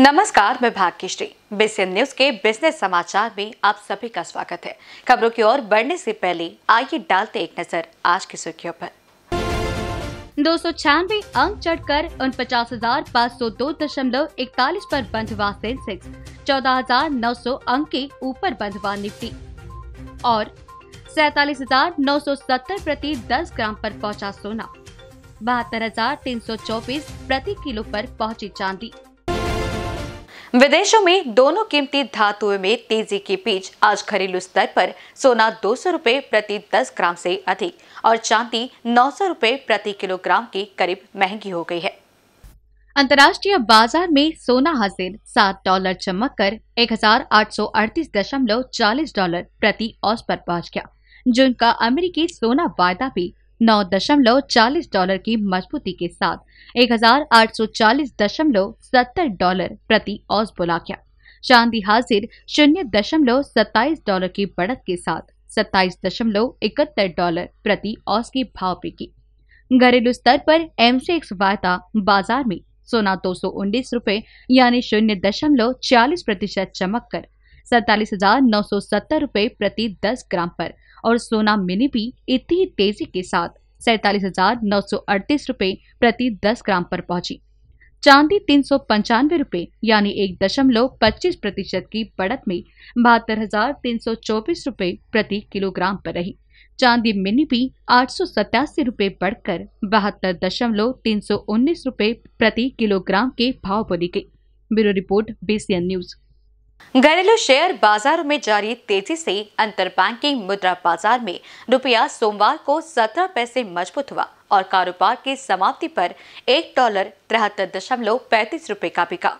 नमस्कार मैं Bhagyashree BCN news के बिजनेस समाचार में आप सभी का स्वागत है खबरों की ओर बढ़ने से पहले आइए डालते एक नजर आज की सुर्खियों पर दो सौ छियानवे अंक चढ़कर उनपचास हजार पाँच सौ दो दशमलव इकतालीस आरोप बंधवा हुआ सेंसेक्स चौदह हजार नौ सौ अंक के ऊपर बंधवा हुआ निफ्टी और सैतालीस हजार नौ सौ सत्तर प्रति दस ग्राम पर पहुंचा सोना बहत्तर हजार तीन सौ चौबीस प्रति किलो पर पहुंची चांदी विदेशों में दोनों कीमती धातुओं में तेजी के बीच आज घरेलू स्तर पर सोना दो सौ रूपए प्रति 10 ग्राम से अधिक और चांदी नौ सौ रूपए प्रति किलोग्राम के करीब महंगी हो गई है अंतर्राष्ट्रीय बाजार में सोना हासिल सात डॉलर चमक कर एक डॉलर प्रति औस पर पहुंच गया जिनका अमेरिकी सोना वायदा भी नौ दशमलव चालीस डॉलर की मजबूती के साथ एक हजार आठ सौ चालीस दशमलव सत्तर डॉलर प्रति औस बोला गया चांदी हाजिर शून्य दशमलव सत्ताईस डॉलर की बढ़त के साथ सत्ताईस दशमलव इकहत्तर डॉलर प्रति औस की भाव बिकी घरेलू स्तर पर एमसीएक्स वायदा बाजार में सोना दो सौ उन्नीस रूपए यानी शून्य दशमलव छियालीस प्रतिशत चमक कर सैतालीस हजार नौ सौ सत्तर रूपए प्रति दस ग्राम पर और सोना मिनी भी इतनी तेजी के साथ सैतालीस हजार नौ सौ अड़तीस प्रति दस ग्राम पर पहुंची चांदी तीन सौ पंचानवे रूपए यानी एक दशमलव पच्चीस प्रतिशत की बढ़त में बहत्तर हजार तीन सौ चौबीस रूपए प्रति किलोग्राम पर रही चांदी मिनी भी आठ सौ सतासी रूपए बढ़कर बहत्तर दशमलव तीन सौ उन्नीस रूपए प्रति किलोग्राम के भाव बोली गई ब्यूरो रिपोर्ट बीसीएन न्यूज़ घरेलू शेयर बाजार में जारी तेजी से अंतर बैंकिंग मुद्रा बाजार में रुपया सोमवार को 17 पैसे मजबूत हुआ और कारोबार की समाप्ति पर एक डॉलर तिहत्तर दशमलव पैंतीस रूपए का बिका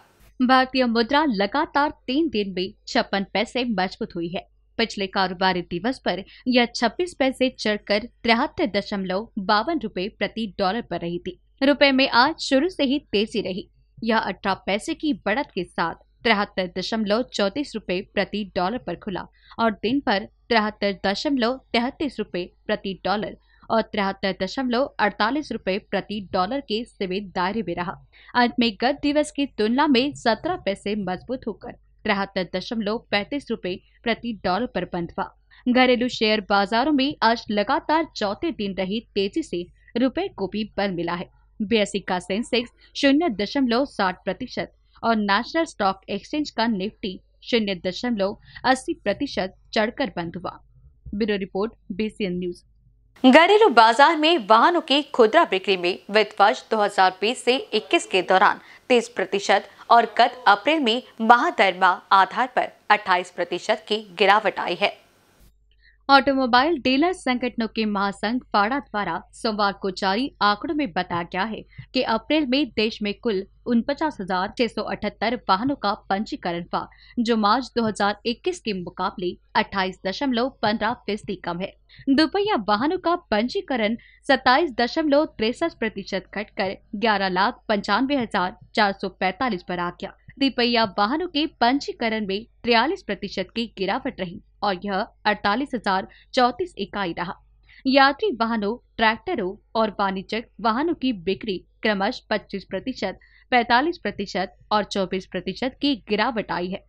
भारतीय मुद्रा लगातार तीन दिन में छप्पन पैसे मजबूत हुई है पिछले कारोबारी दिवस पर यह 26 पैसे चढ़कर तिहत्तर दशमलव बावन रूपए प्रति डॉलर पर रही थी रुपए में आज शुरू से ही तेजी रही यह अठारह पैसे की बढ़त के साथ तिहत्तर दशमलव चौतीस रूपए प्रति डॉलर पर खुला और दिन पर तिहत्तर दशमलव तैंतीस रूपए प्रति डॉलर और तिहत्तर दशमलव अड़तालीस रूपए प्रति डॉलर के सीमित दायरे में रहा अंत में गत दिवस की तुलना में सत्रह पैसे मजबूत होकर तिहत्तर दशमलव पैंतीस रूपए प्रति डॉलर पर बंद हुआ घरेलू शेयर बाजारों में आज लगातार चौथे दिन रही तेजी से रुपए को भी बल मिला है बी का सेंसेक्स शून्य दशमलव साठ प्रतिशत और नेशनल स्टॉक एक्सचेंज का निफ्टी शून्य दशमलव अस्सी प्रतिशत चढ़कर बंद हुआ ब्यूरो रिपोर्ट बीसीएन न्यूज घरेलू बाजार में वाहनों की खुदरा बिक्री में वित्त वर्ष 2020 से 21 के दौरान 30 प्रतिशत और गत अप्रैल में महादरमा आधार पर 28 प्रतिशत की गिरावट आई है ऑटोमोबाइल डीलर संगठनों के महासंघ फाड़ा द्वारा सोमवार को जारी आंकड़ों में बताया गया है कि अप्रैल में देश में कुल उनपचास हजार छह सौ अठहत्तर वाहनों का पंजीकरण हुआ जो मार्च 2021 के मुकाबले अट्ठाईस दशमलव पंद्रह फीसदी कम है दुपहिया वाहनों का पंजीकरण सत्ताईस दशमलव तिरसठ प्रतिशत कर ग्यारह लाख पंचानवे हजार चार सौ पैतालीस पर आ गया दुपहिया वाहनों के पंजीकरण में तिरयालीस प्रतिशत की गिरावट रही और यह अड़तालीस हजार चौतीस इकाई रहा यात्री वाहनों ट्रैक्टरों और वाणिज्यिक वाहनों की बिक्री क्रमश 25 प्रतिशत पैतालीस प्रतिशत और 24 प्रतिशत की गिरावट आई है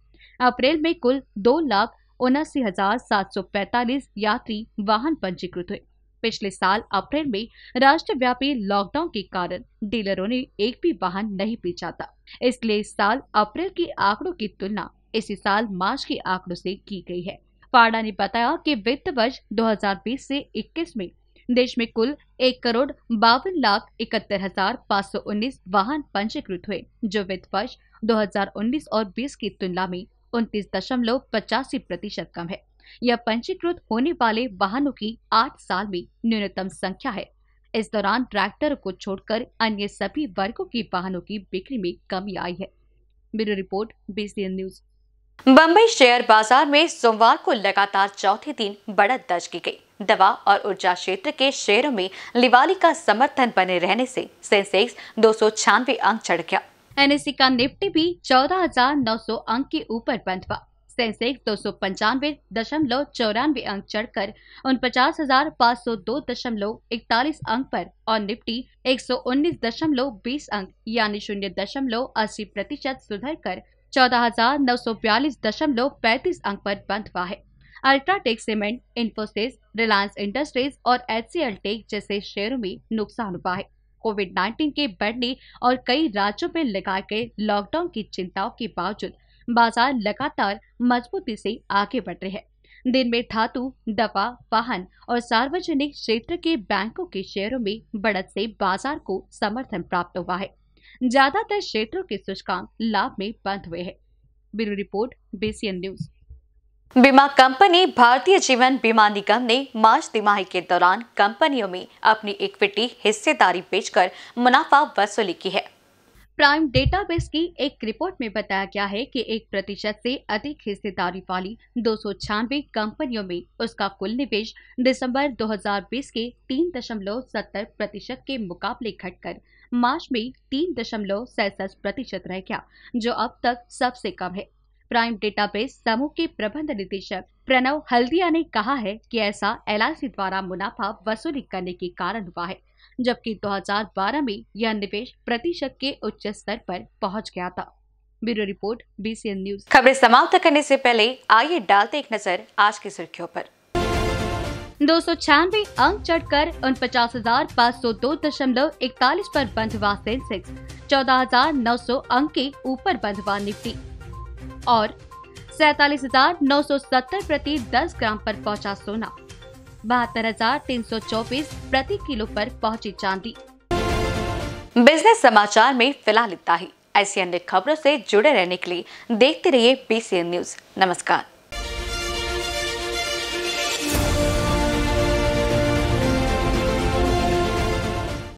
अप्रैल में कुल दो लाख उनासी हजार सात सौ पैतालीस यात्री वाहन पंजीकृत हुए पिछले साल अप्रैल में राष्ट्रव्यापी लॉकडाउन के कारण डीलरों ने एक भी वाहन नहीं बेचा था इसलिए इस साल अप्रैल के आंकड़ों की तुलना इसी साल मार्च के आंकड़ों से की गई है पाड़ा ने बताया कि वित्त वर्ष 2020 से 21 में देश में कुल एक करोड़ बावन लाख इकहत्तर हजार पाँच सौ उन्नीस वाहन पंजीकृत हुए जो वित्त वर्ष 2019 और 20 की तुलना में उनतीस दशमलव पचासी प्रतिशत कम है यह पंजीकृत होने वाले वाहनों की आठ साल में न्यूनतम संख्या है इस दौरान ट्रैक्टर को छोड़कर अन्य सभी वर्गों के वाहनों की बिक्री में कमी आई है bureau report BCN news Bombay share बाजार में सोमवार को लगातार चौथे दिन बढ़त दर्ज की गई दवा और ऊर्जा क्षेत्र के शेयरों में लिवाली का समर्थन बने रहने से सेंसेक्स दो अंक चढ़ गया एनएससी का निफ्टी भी 14,900 अंक के ऊपर बंद हुआ सेंसेक्स दो सौ पंचानवे दशमलव चौरानवे अंक चढ़कर उनपचास हजार पाँच सौ दो दशमलव इकतालीस अंक पर और निफ्टी एक सौ उन्नीस दशमलव बीस अंक यानी शून्य दशमलव अस्सी प्रतिशत सुधर कर चौदह अंक पर बंद हुआ है UltraTech cement Infosys Reliance Industries और एच टेक जैसे शेयरों में नुकसान हुआ है कोविड 19 के बढ़ने और कई राज्यों में लगाए गए लॉकडाउन की चिंताओं के बावजूद बाजार लगातार मजबूती से आगे बढ़ रहे हैं दिन में धातु दवा वाहन और सार्वजनिक क्षेत्र के बैंकों के शेयरों में बढ़त से बाजार को समर्थन प्राप्त हुआ है ज्यादातर क्षेत्रों के सूचकांक लाभ में बंद हुए हैं ब्यूरो रिपोर्ट बेसियन न्यूज बीमा कंपनी भारतीय जीवन बीमा निगम ने मार्च तिमाही के दौरान कंपनियों में अपनी इक्विटी हिस्सेदारी बेचकर मुनाफा वसूली की है प्राइम डेटाबेस की एक रिपोर्ट में बताया गया है कि एक प्रतिशत से अधिक हिस्सेदारी वाली दो कंपनियों में उसका कुल निवेश दिसंबर 2020 के 3.70 प्रतिशत के मुकाबले घटकर मार्च में तीन दशमलव सैसठ प्रतिशत रह गया जो अब तक सबसे कम है प्राइम डेटाबेस समूह के प्रबंध निदेशक प्रणव हल्दिया ने कहा है कि ऐसा एल द्वारा मुनाफा वसूली करने के कारण हुआ है जबकि 2012 में यह निवेश प्रतिशत के उच्च स्तर पर पहुंच गया था ब्यूरो रिपोर्ट बीसीएन न्यूज खबरें समाप्त करने से पहले आइए डालते एक नजर आज की सुर्खियों पर दो सौ छियानवे अंक चढ़कर उन पचास हजार पाँच सौ दो दशमलव इकतालीस आरोप बंद हुआ सेंसेक्स चौदह हजार नौ सौ अंक के ऊपर बंद हुआ निफ्टी और सैतालीस हजार नौ सौ सत्तर प्रति दस ग्राम पर पहुंचा सोना बहत्तर हजार तीन सौ चौबीस प्रति किलो पर पहुंची चांदी बिजनेस समाचार में फिलहाल इतना ही ऐसी अन्य खबरों से जुड़े रहने के लिए देखते रहिए बीसीएन न्यूज नमस्कार